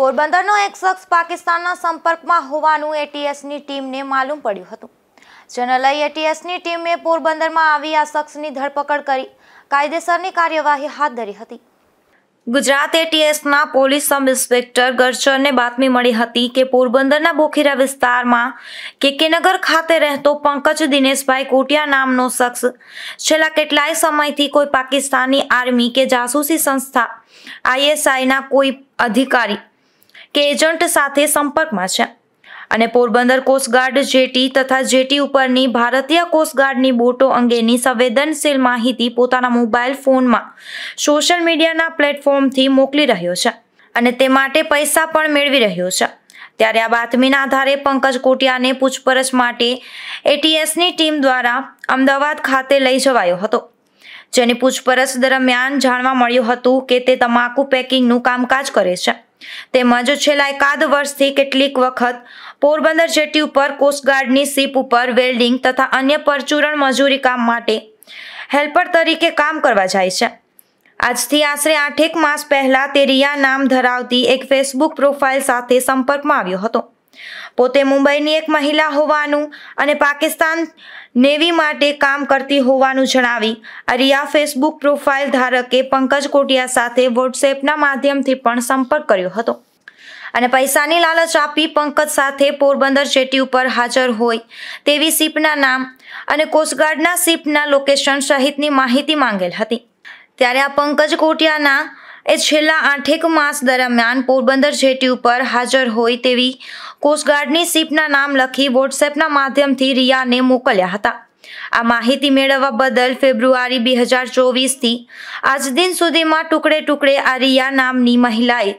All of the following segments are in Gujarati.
પોરબંદરનો એક શખ્સ પાકિસ્તાનના સંપર્કમાં હોવાનું એટીએસની ટીમને માલુમ પડ્યું હતું જેને લઈ એટીએસની ટીમે પોરબંદરમાં આવી આ શખ્સની ધરપકડ કરી કાયદેસરની કાર્યવાહી હાથ ધરી હતી ગુજરાત એટીએસના પોલીસ સબ ઇન્સ્પેક્ટર ગર્ચરને બાતમી મળી હતી કે પોરબંદરના બોખીરા વિસ્તારમાં કેકેનગર ખાતે રહેતો પંકજ દિનેશભાઈ કોટિયા નામનો શખ્સ છેલ્લા કેટલાય સમયથી કોઈ પાકિસ્તાની આર્મી કે જાસૂસી સંસ્થા આઈએસઆઈના કોઈ અધિકારી કે એજન્ટ સાથે સંપર્કમાં છે અને પોરબંદર કોસ્ટગાર્ડ જેટી તથા જેટી ઉપરની ભારતીય કોસ્ટગાર્ડની બોટો અંગેની સંવેદનશીલ માહિતી પોતાના મોબાઈલ ફોનમાં સોશિયલ મીડિયાના પ્લેટફોર્મથી મોકલી રહ્યો છે અને તે માટે પૈસા પણ મેળવી રહ્યો છે ત્યારે આ બાતમીના આધારે પંકજ કોટિયાને પૂછપરછ માટે એટીએસની ટીમ દ્વારા અમદાવાદ ખાતે લઈ જવાયો હતો જેની પૂછપરછ દરમિયાન જાણવા મળ્યું હતું કે તે તમાકુ પેકિંગનું કામકાજ કરે છે તેમજ છેલ્લા એકાદ વર્ષથી કેટલીક વખત પોરબંદર જેટી ઉપર કોસ્ટગાર્ડની સીપ ઉપર વેલ્ડિંગ તથા અન્ય પરચુરણ મજૂરી કામ માટે હેલ્પર તરીકે કામ કરવા જાય છે આજથી આશરે આઠેક માસ પહેલાં તે રિયા નામ ધરાવતી એક ફેસબુક પ્રોફાઇલ સાથે સંપર્કમાં આવ્યો હતો પોતે મુંબઈની એક મહિલા હોવાનું અને પાકિસ્તાન નેવી માટે કામ કરતી હોવાનું જણાવી અરિયા ફેસબુક પ્રોફાઇલ ધારકે પંકજ કોટિયા સાથે વોટ્સએપના માધ્યમથી પણ સંપર્ક કર્યો હતો અને પૈસાની લાલચ આપી પંકજ સાથે પોરબંદર જેટી ઉપર હાજર હોય તેવી સીપના નામ અને કોસ્ટગાર્ડના સીપના લોકેશન સહિતની માહિતી માંગેલ હતી ત્યારે આ પંકજ કોટિયાના એ છેલ્લા આઠેક માસ દરમિયાન પોરબંદર જેટી ઉપર હાજર હોય તેવી કોસ્ટગાર્ડની શિપના નામ લખી વોટ્સએપના માધ્યમથી રિયાને મોકલ્યા હતા આ માહિતી મેળવવા બદલ ફેબ્રુઆરી બે હજાર ચોવીસથી આજ દિન સુધીમાં ટુકડે ટુકડે આ રિયા નામની મહિલાએ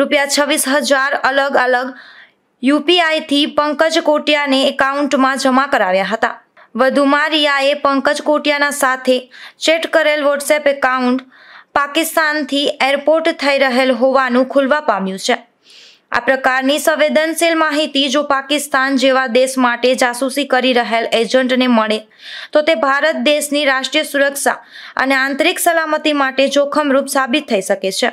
રૂપિયા છવ્વીસ હજાર અલગ અલગ યુપીઆઈથી પંકજ કોટિયાને એકાઉન્ટમાં જમા કરાવ્યા હતા વધુમાં રિયાએ પંકજ કોટિયાના સાથે ચેટ કરેલ વોટ્સએપ એકાઉન્ટ પાકિસ્તાનથી એરપોર્ટ થઈ રહેલ હોવાનું ખુલવા પામ્યું છે આ પ્રકારની સંવેદનશીલ માહિતી જો પાકિસ્તાન જેવા દેશ માટે જાસૂસી કરી રહેલ એજન્ટને મળે તો તે ભારત દેશની રાષ્ટ્રીય સુરક્ષા અને આંતરિક સલામતી માટે જોખમરૂપ સાબિત થઈ શકે છે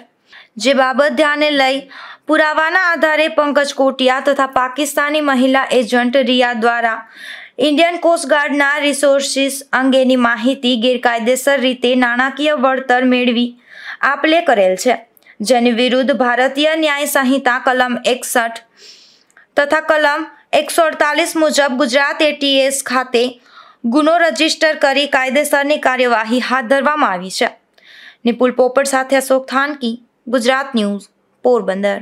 જે બાબત ધ્યાને લઈ પુરાવાના આધારે પંકજ કોટિયા તથા પાકિસ્તાની મહિલા એજન્ટ રિયા દ્વારા ઇન્ડિયન કોસ્ટગાર્ડના રિસોર્સિસ અંગેની માહિતી ગેરકાયદેસર રીતે નાણાકીય વળતર મેળવી આપલે કરેલ છે જેની વિરુદ્ધ ભારતીય ન્યાય સંહિતા કલમ એકસઠ તથા કલમ એકસો અડતાલીસ મુજબ ગુજરાત એટીએસ ખાતે ગુનો રજીસ્ટર કરી કાયદેસરની કાર્યવાહી હાથ ધરવામાં આવી છે નિપુલ પોપટ સાથે અશોક થાનકી ગુજરાત ન્યૂઝ પોરબંદર